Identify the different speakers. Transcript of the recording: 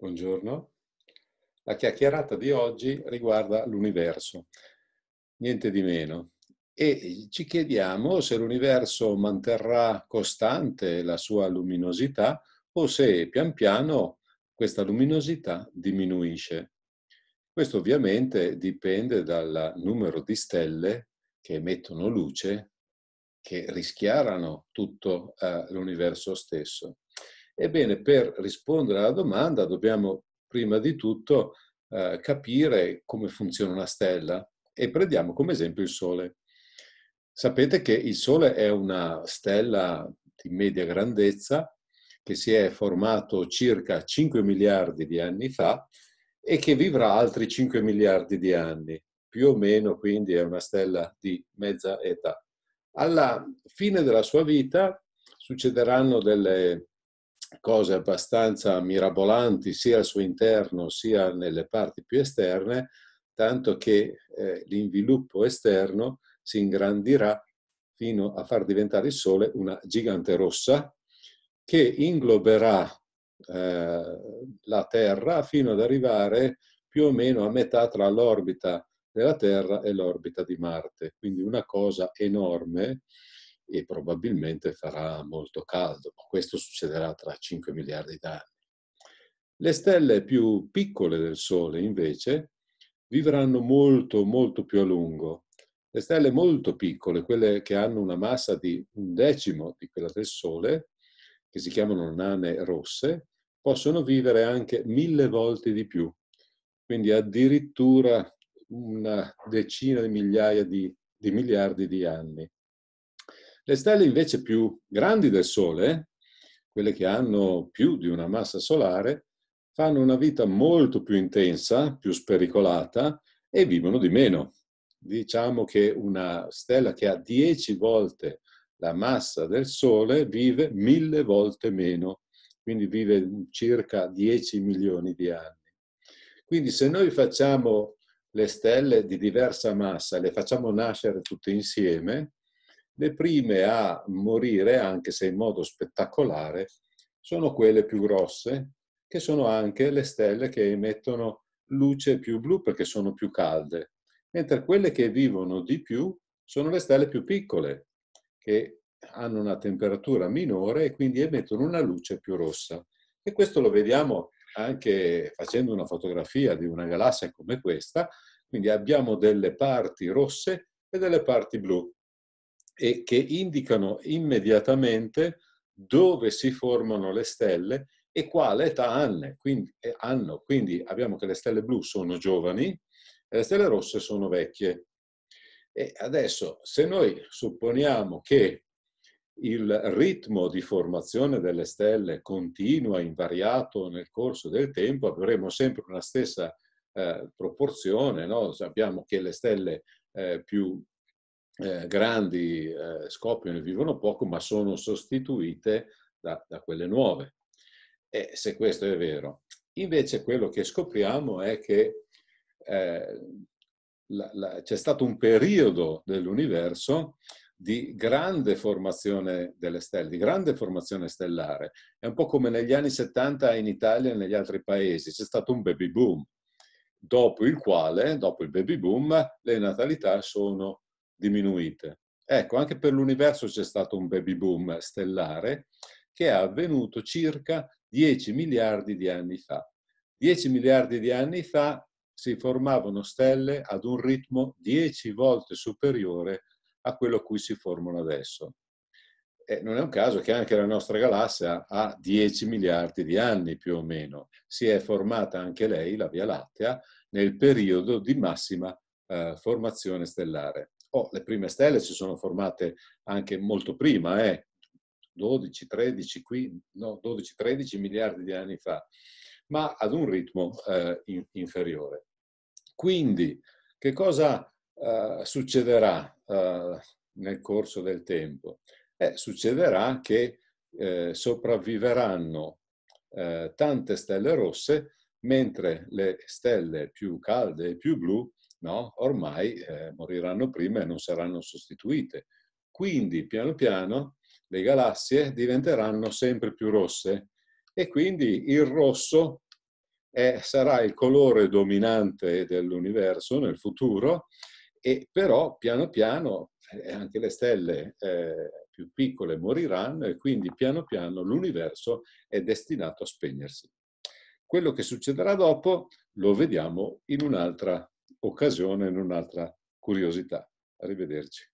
Speaker 1: Buongiorno. La chiacchierata di oggi riguarda l'universo, niente di meno. E ci chiediamo se l'universo manterrà costante la sua luminosità o se pian piano questa luminosità diminuisce. Questo ovviamente dipende dal numero di stelle che emettono luce, che rischiarano tutto eh, l'universo stesso. Ebbene, per rispondere alla domanda dobbiamo prima di tutto eh, capire come funziona una stella e prendiamo come esempio il Sole. Sapete che il Sole è una stella di media grandezza che si è formato circa 5 miliardi di anni fa e che vivrà altri 5 miliardi di anni, più o meno quindi è una stella di mezza età. Alla fine della sua vita succederanno delle cose abbastanza mirabolanti sia al suo interno sia nelle parti più esterne, tanto che eh, l'inviluppo esterno si ingrandirà fino a far diventare il Sole una gigante rossa che ingloberà eh, la Terra fino ad arrivare più o meno a metà tra l'orbita della Terra e l'orbita di Marte. Quindi una cosa enorme e probabilmente farà molto caldo, ma questo succederà tra 5 miliardi d'anni. Le stelle più piccole del Sole, invece, vivranno molto, molto più a lungo. Le stelle molto piccole, quelle che hanno una massa di un decimo di quella del Sole, che si chiamano nane rosse, possono vivere anche mille volte di più, quindi addirittura una decina di migliaia di, di miliardi di anni. Le stelle invece più grandi del Sole, quelle che hanno più di una massa solare, fanno una vita molto più intensa, più spericolata e vivono di meno. Diciamo che una stella che ha 10 volte la massa del Sole vive mille volte meno, quindi vive circa 10 milioni di anni. Quindi se noi facciamo le stelle di diversa massa, le facciamo nascere tutte insieme, le prime a morire, anche se in modo spettacolare, sono quelle più grosse, che sono anche le stelle che emettono luce più blu perché sono più calde, mentre quelle che vivono di più sono le stelle più piccole, che hanno una temperatura minore e quindi emettono una luce più rossa. E questo lo vediamo anche facendo una fotografia di una galassia come questa, quindi abbiamo delle parti rosse e delle parti blu e che indicano immediatamente dove si formano le stelle e quale età eh, hanno. Quindi, abbiamo che le stelle blu sono giovani e le stelle rosse sono vecchie. E adesso, se noi supponiamo che il ritmo di formazione delle stelle continua, invariato nel corso del tempo, avremo sempre una stessa eh, proporzione. No? Sappiamo che le stelle eh, più eh, grandi eh, scoppiano e vivono poco, ma sono sostituite da, da quelle nuove. E se questo è vero. Invece quello che scopriamo è che eh, la, la, c'è stato un periodo dell'universo di grande formazione delle stelle, di grande formazione stellare. È un po' come negli anni 70 in Italia e negli altri paesi, c'è stato un baby boom, dopo il quale, dopo il baby boom, le natalità sono diminuite. Ecco, anche per l'universo c'è stato un baby boom stellare che è avvenuto circa 10 miliardi di anni fa. 10 miliardi di anni fa si formavano stelle ad un ritmo 10 volte superiore a quello a cui si formano adesso. E non è un caso che anche la nostra galassia ha 10 miliardi di anni più o meno. Si è formata anche lei, la Via Lattea, nel periodo di massima eh, formazione stellare. Oh, le prime stelle si sono formate anche molto prima, eh? 12, 13, 15, no, 12, 13 miliardi di anni fa, ma ad un ritmo eh, in, inferiore. Quindi, che cosa eh, succederà eh, nel corso del tempo? Eh, succederà che eh, sopravviveranno tante stelle rosse, mentre le stelle più calde e più blu no? ormai eh, moriranno prima e non saranno sostituite. Quindi, piano piano, le galassie diventeranno sempre più rosse e quindi il rosso è, sarà il colore dominante dell'universo nel futuro e però piano piano eh, anche le stelle eh, più piccole moriranno e quindi piano piano l'universo è destinato a spegnersi. Quello che succederà dopo lo vediamo in un'altra occasione in un'altra curiosità. Arrivederci.